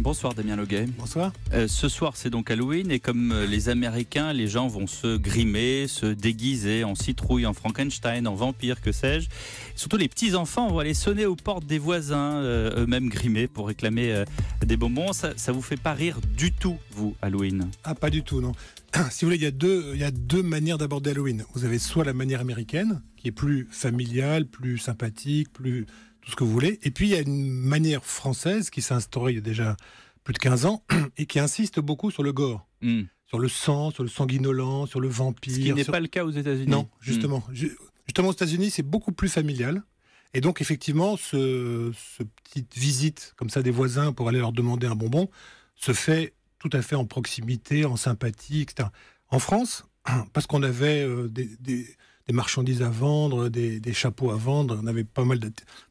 Bonsoir Damien Loguet. Bonsoir. Euh, ce soir c'est donc Halloween et comme euh, les Américains, les gens vont se grimer, se déguiser en citrouille, en Frankenstein, en vampire, que sais-je. Surtout les petits enfants vont aller sonner aux portes des voisins, euh, eux-mêmes grimés pour réclamer des bonbons. Ça, ça vous fait pas rire du tout, vous, Halloween Ah pas du tout, non. si vous voulez, il y deux, il y a deux manières d'aborder Halloween. Vous avez soit la manière américaine, qui est plus familiale, plus sympathique, plus ce que vous voulez. Et puis, il y a une manière française qui s'est instaurée il y a déjà plus de 15 ans et qui insiste beaucoup sur le gore. Hmm. Sur le sang, sur le sanguinolent, sur le vampire. Ce qui n'est pas le cas aux États-Unis. Non, hmm. justement. Justement, aux États-Unis, c'est beaucoup plus familial. Et donc, effectivement, ce, ce, petite visite comme ça des voisins pour aller leur demander un bonbon se fait tout à fait en proximité, en sympathie, etc. En France, parce qu'on avait euh, des, des marchandises à vendre, des, chapeaux à vendre, on avait pas mal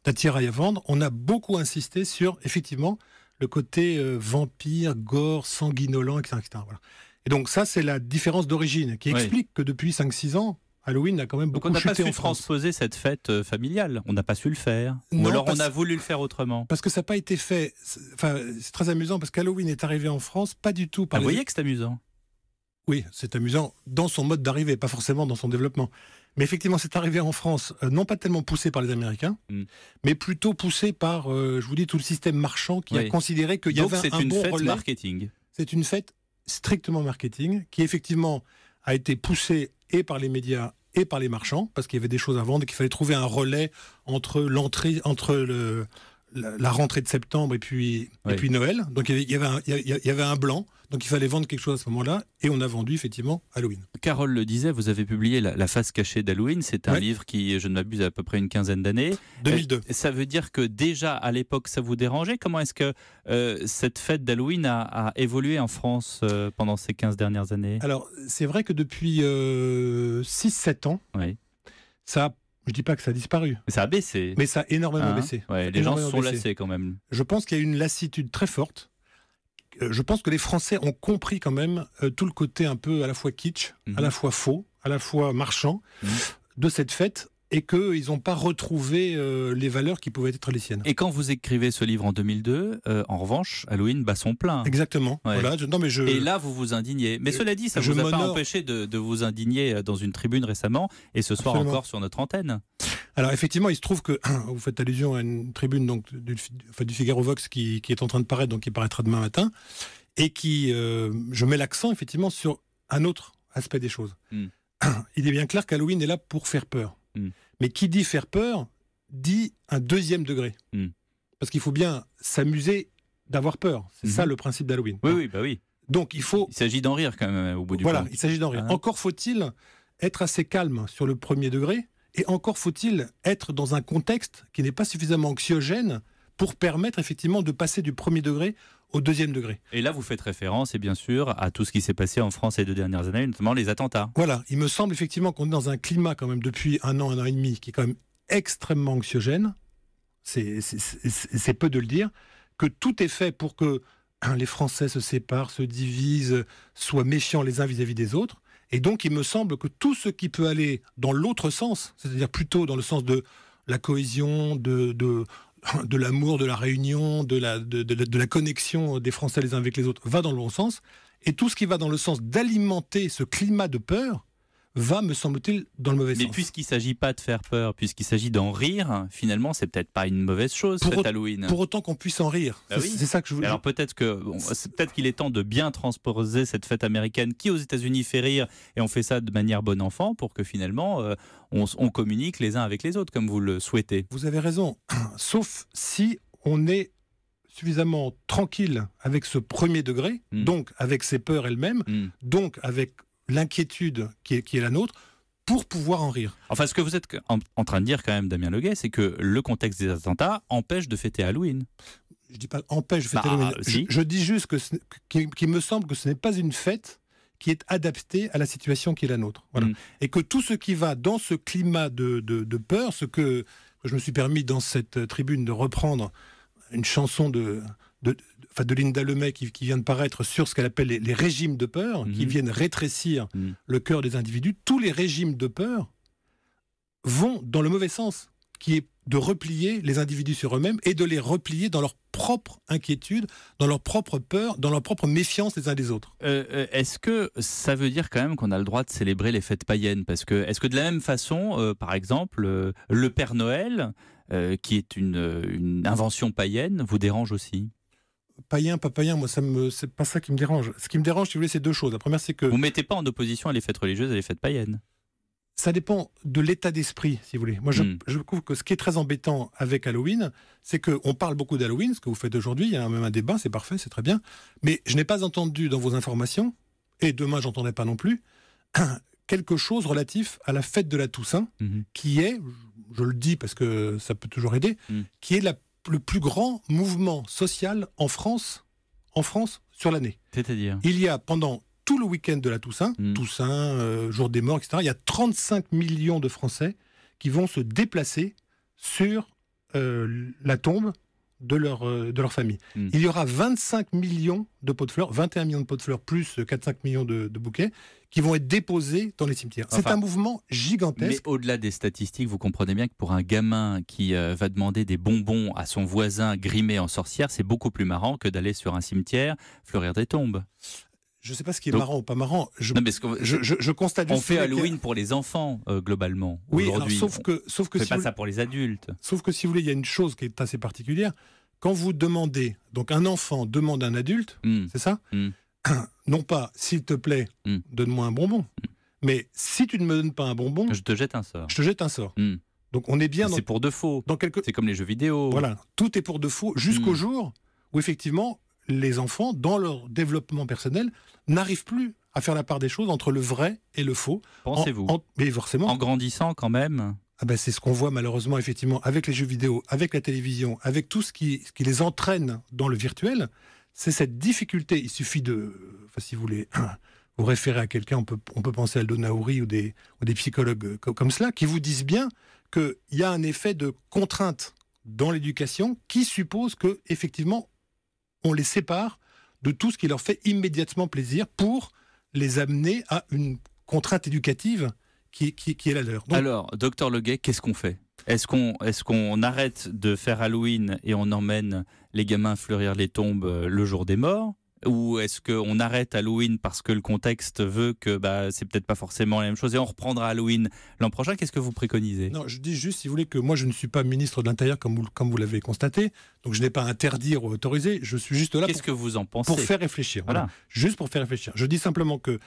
d'attirail à vendre. On a beaucoup insisté sur, effectivement, le côté euh, vampire, gore, sanguinolent, etc. Et donc ça, c'est la différence d'origine qui explique que depuis 5-6 ans, Halloween a quand même beaucoup donc on n'a pas su France. transposer cette fête euh, familiale. On n'a pas su le faire. Ou alors on a voulu le faire autrement. Parce que ça n'a pas été fait. Enfin, c'est très amusant parce qu'Halloween est arrivé en France pas du tout par. Ah, vous voyez que c'est amusant. Oui, c'est amusant dans son mode d'arrivée, pas forcément dans son développement. Mais effectivement, c'est arrivé en France, euh, non pas tellement poussé par les Américains, hmm. mais plutôt poussé par, euh, je vous dis, tout le système marchand qui a considéré qu'il y avait un, une fête marketing. C'est une fête strictement marketing qui effectivement a été poussée et par les médias et par les marchands parce qu'il y avait des choses à vendre et qu'il fallait trouver un relais entre l'entrée, entre le, la, rentrée de septembre et puis, et puis Noël. Donc il y, avait un, blanc. Donc il fallait vendre quelque chose à ce moment-là. Et on a vendu effectivement Halloween. Carole le disait, vous avez publié La, face cachée d'Halloween. C'est un livre qui, je ne m'abuse, a à peu près une quinzaine d'années. 2002. Euh, ça veut dire que déjà à l'époque, ça vous dérangeait. Comment est-ce que euh, cette fête d'Halloween a, évolué en France euh, pendant ces 15 dernières années Alors c'est vrai que depuis 6-7 ans, ça a je ne dis pas que ça a disparu. Mais ça a baissé. Mais ça a énormément hein baissé. les gens sont lassés quand même. Je pense qu'il y a une lassitude très forte. Euh, je pense que les Français ont compris quand même euh, tout le côté un peu à la fois kitsch, à mhm. la fois faux, à la fois marchand mhm. de cette fête et qu'ils n'ont pas retrouvé euh, les valeurs qui pouvaient être les siennes. Et quand vous écrivez ce livre en 2002, euh, en revanche, Halloween bat son plein. Exactement. Et là, vous vous indignez. Mais euh, cela dit, ça ne vous a pas empêché de, vous indigner dans une tribune récemment, et ce soir encore sur notre antenne. Alors effectivement, il se trouve que vous faites allusion à une tribune donc du, Figaro Vox qui, est en train de paraître, donc qui paraîtra demain matin, et qui, je mets l'accent effectivement sur un autre aspect des choses. Hmm. Il est bien clair qu'Halloween est là pour faire peur. Hmm. Mais qui dit faire peur dit un deuxième degré. Hmm. Parce qu'il faut bien s'amuser d'avoir peur. C'est hmm. ça le principe d'Halloween. Oui, oui, bah oui. Donc il faut. Il s'agit d'en rire quand même au bout du Voilà, il s'agit d'en rire. Hein. Encore faut-il être assez calme sur le premier degré et encore faut-il être dans un contexte qui n'est pas suffisamment anxiogène pour permettre effectivement de passer du premier degré au deuxième degré. Et là, vous faites référence, et bien sûr, à tout ce qui s'est passé en France ces deux dernières années, notamment les attentats. Voilà, il me semble effectivement qu'on est dans un climat quand même depuis un an, un an et demi, qui est quand même extrêmement anxiogène. C'est peu de le dire, que tout est fait pour que hein, les Français se séparent, se divisent, soient méfiants les uns vis-à-vis -vis des autres. Et donc, il me semble que tout ce qui peut aller dans l'autre sens, c'est-à-dire plutôt dans le sens de la cohésion, de, de, de l'amour, de la réunion, de la, connexion des Français les uns avec les autres va dans le bon sens. Et tout ce qui va dans le sens d'alimenter ce climat de peur, va, me semble-t-il, dans le mauvais sens. Mais puisqu'il ne s'agit pas de faire peur, puisqu'il s'agit d'en rire, finalement, c'est peut-être pas une mauvaise chose, cette Halloween. Pour autant qu'on puisse en rire. Bah c'est ça que je voulais Alors peut-être que peut-être qu'il est temps de bien transposer cette fête américaine qui, aux États-Unis, fait rire, et on fait ça de manière bonne enfant pour que finalement, euh, on, communique les uns avec les autres, comme vous le souhaitez. Vous avez raison. Sauf si on est suffisamment tranquille avec ce premier degré, hmm. donc avec ses peurs elles-mêmes, hmm. donc avec l'inquiétude qui est, la nôtre pour pouvoir en rire. Enfin, ce que vous êtes en, train de dire quand même, Damien Leguet, c'est que le contexte des attentats empêche de fêter Halloween. Je dis pas empêche de fêter bah, Halloween. Je, dis juste que qu'il me semble que ce n'est pas une fête qui est adaptée à la situation qui est la nôtre. Mm. Et que tout ce qui va dans ce climat de, peur, ce que, je me suis permis dans cette tribune de reprendre une chanson de de, de, de Linda Lemay qui, vient de paraître sur ce qu'elle appelle les, régimes de peur, qui mhm. viennent rétrécir mhm. le cœur des individus, tous les régimes de peur vont dans le mauvais sens, qui est de replier les individus sur eux-mêmes et de les replier dans leur propre inquiétude, dans leur propre peur, dans leur propre méfiance les uns des autres. Euh, euh, est-ce que ça veut dire quand même qu'on a le droit de célébrer les fêtes païennes Parce que est-ce que de la même façon, euh, par exemple, le Père Noël, qui est une invention païenne, vous dérange aussi païen, pas païen, moi, ça me, c'est pas ça qui me dérange. Ce qui me dérange, si vous voulez, c'est deux choses. La première, c'est que. Vous mettez pas en opposition les fêtes religieuses et les fêtes païennes. Ça dépend de l'état d'esprit, si vous voulez. Moi, je, hmm. trouve que ce qui est très embêtant avec Halloween, c'est qu'on parle beaucoup d'Halloween, ce que vous faites aujourd'hui. Il y a même un débat, c'est parfait, c'est très bien. Mais je n'ai pas entendu dans vos informations, et demain, j'entendais pas non plus, quelque chose relatif à la fête de la Toussaint, mhm. qui est, je le dis parce que ça peut toujours aider, hmm. qui est la le plus grand mouvement social en France, en France sur l'année. C'est-à-dire Il y a pendant tout le week-end de la Toussaint, hmm. Toussaint, euh, Jour des Morts, etc., il y a 35 millions de Français qui vont se déplacer sur euh, la tombe de leur, euh, de leur famille. Hmm. Il y aura 25 millions de pots de fleurs, 21 millions de pots de fleurs plus 4-5 millions de, bouquets qui vont être déposés dans les cimetières. C'est un mouvement gigantesque. Mais au-delà des statistiques, vous comprenez bien que pour un gamin qui euh, va demander des bonbons à son voisin grimé en sorcière, c'est beaucoup plus marrant que d'aller sur un cimetière fleurir des tombes je ne sais pas ce qui est marrant ou pas marrant. Je, je, constate. On fait Halloween pour les enfants euh, globalement. Oui, sauf que sauf que fait pas ça pour les adultes. Sauf que si vous voulez, il y a une chose qui est assez particulière. Quand vous demandez, donc un enfant demande un adulte, hmm. c'est ça hmm. Non pas, s'il te plaît, hmm. donne-moi un bonbon. Mais si tu ne me donnes pas un bonbon, je te jette un sort. Je te jette un sort. Donc on est bien. C'est pour de faux. Dans quelque... C'est comme les jeux vidéo. Voilà, tout est pour de faux jusqu'au jour où effectivement les enfants, dans leur développement personnel, n'arrivent plus à faire la part des choses entre le vrai et le faux. Pensez-vous Mais forcément. En grandissant quand même ah ben c'est ce qu'on voit malheureusement effectivement avec les jeux vidéo, avec la télévision, avec tout ce qui, qui les entraîne dans le virtuel. C'est cette difficulté. Il suffit de, enfin, si vous voulez vous référer à quelqu'un, on peut, on peut penser à Aldo ou des, des psychologues euh, comme cela, qui vous disent bien qu'il y a un effet de contrainte dans l'éducation qui suppose que effectivement on les sépare de tout ce qui leur fait immédiatement plaisir pour les amener à une contrainte éducative qui, est la leur. Alors, docteur Leguet, qu'est-ce qu'on fait est-ce qu'on est arrête de faire Halloween et on emmène les gamins fleurir les tombes euh, le jour des morts ou est-ce qu'on arrête Halloween parce que le contexte veut que bah, c'est peut-être pas forcément la même chose et on reprendra Halloween l'an prochain Qu'est-ce que vous préconisez Non, je dis juste, si vous voulez, que moi je ne suis pas ministre de l'Intérieur comme vous, l'avez constaté, donc je n'ai pas à interdire ou autoriser, je suis juste là Qu'est-ce que vous en pensez pour faire réfléchir. Voilà. Juste pour faire réfléchir. Je dis simplement que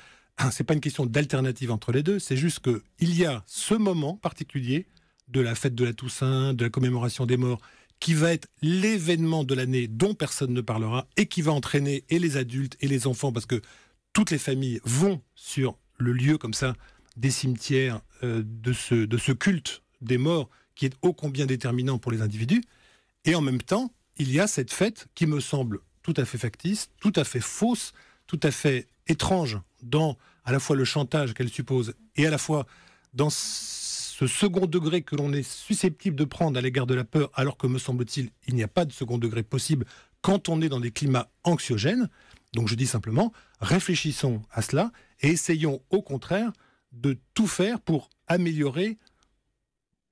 c'est pas une question d'alternative entre les deux, c'est juste qu'il y a ce moment particulier de la fête de la Toussaint, de la commémoration des morts, qui va être l'événement de l'année dont personne ne parlera et qui va entraîner et les adultes et les enfants parce que toutes les familles vont sur le lieu comme ça des cimetières euh, de, ce, de ce culte des morts qui est ô combien déterminant pour les individus. Et en même temps, il y a cette fête qui me semble tout à fait factice, tout à fait fausse, tout à fait étrange dans à la fois le chantage qu'elle suppose et à la fois dans ce second degré que l'on est susceptible de prendre à l'égard de la peur, alors que, me semble-t-il, il, n'y a pas de second degré possible quand on est dans des climats anxiogènes. Donc je dis simplement, réfléchissons à cela et essayons au contraire de tout faire pour améliorer,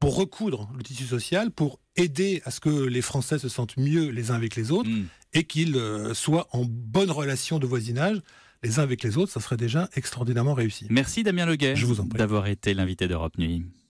pour recoudre le tissu social, pour aider à ce que les Français se sentent mieux les uns avec les autres hmm. et qu'ils euh, soient en bonne relation de voisinage les uns avec les autres. Ça serait déjà extraordinairement réussi. Merci Damien Leguet d'avoir été l'invité d'Europe Nuit.